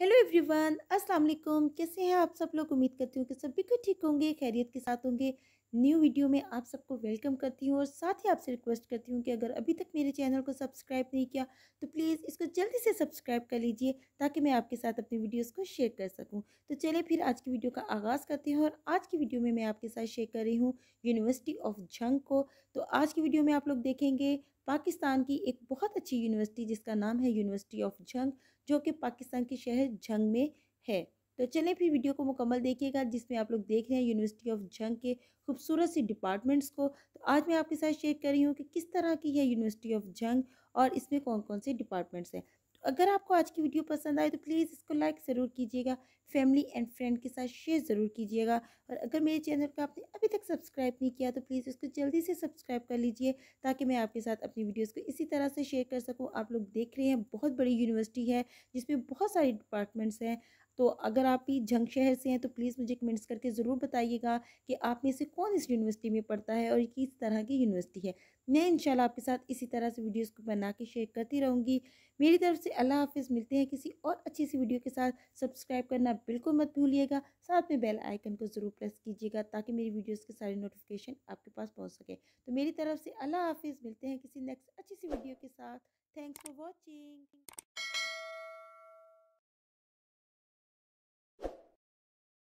hello everyone अस्सलाम वालेकुम कैसे हैं आप सब लोग उम्मीद करती हूँ कि सब बिल्कुल ठीक होंगे खैरियत के साथ होंगे न्यू वीडियो में आप सबको वेलकम करती हूँ और साथ ही आपसे रिक्वेस्ट करती हूँ कि अगर अभी तक मेरे चैनल को सब्सक्राइब नहीं किया तो प्लीज़ इसको जल्दी से सब्सक्राइब कर लीजिए ताकि मैं आपके साथ अपनी वीडियोज़ को शेयर कर सकूँ तो चलिए फिर आज की वीडियो का आगाज़ करते हैं और आज की वीडियो में मैं आपके साथ शेयर कर रही हूँ यूनिवर्सिटी ऑफ झंग को तो आज की वीडियो में आप लोग देखेंगे पाकिस्तान की एक बहुत अच्छी यूनिवर्सिटी जिसका नाम है यूनिवर्सिटी ऑफ झंग जो कि पाकिस्तान के शहर झंग में है तो चलें फिर वीडियो को मुकम्मल देखिएगा जिसमें आप लोग देख रहे हैं यूनिवर्सिटी ऑफ झंग के खूबसूरत सी डिपार्टमेंट्स को तो आज मैं आपके साथ शेयर कर रही हूँ कि किस तरह की है यूनिवर्सिटी ऑफ झंग और इसमें कौन कौन से डिपार्टमेंट्स हैं अगर आपको आज की वीडियो पसंद आए तो प्लीज़ इसको लाइक ज़रूर कीजिएगा फैमिली एंड फ्रेंड के साथ शेयर ज़रूर कीजिएगा और अगर मेरे चैनल को आपने अभी तक सब्सक्राइब नहीं किया तो प्लीज़ इसको जल्दी से सब्सक्राइब कर लीजिए ताकि मैं आपके साथ अपनी वीडियोज़ को इसी तरह से शेयर कर सकूँ आप लोग देख रहे हैं बहुत बड़ी यूनिवर्सिटी है जिसमें बहुत सारे डिपार्टमेंट्स हैं तो अगर आप ही जंग शहर से हैं तो प्लीज़ मुझे कमेंट्स करके ज़रूर बताइएगा कि आप में से कौन इस यूनिवर्सिटी में पढ़ता है और किस तरह की यूनिवर्सिटी है मैं इंशाल्लाह आपके साथ इसी तरह से वीडियोस को बना के शेयर करती रहूँगी मेरी तरफ से अल्लाह हाफिज़ मिलते हैं किसी और अच्छी सी वीडियो के साथ सब्सक्राइब करना बिल्कुल मत भूलिएगा साथ में बेल आइकन को ज़रूर प्रेस कीजिएगा ताकि मेरी वीडियोस के सारे नोटिफिकेशन आपके पास पहुंच सके तो मेरी तरफ से अल्लाह हाफिज़ मिलते हैं किसी नेक्स्ट अच्छी सी वीडियो के साथ थैंक्स फॉर वॉचिंग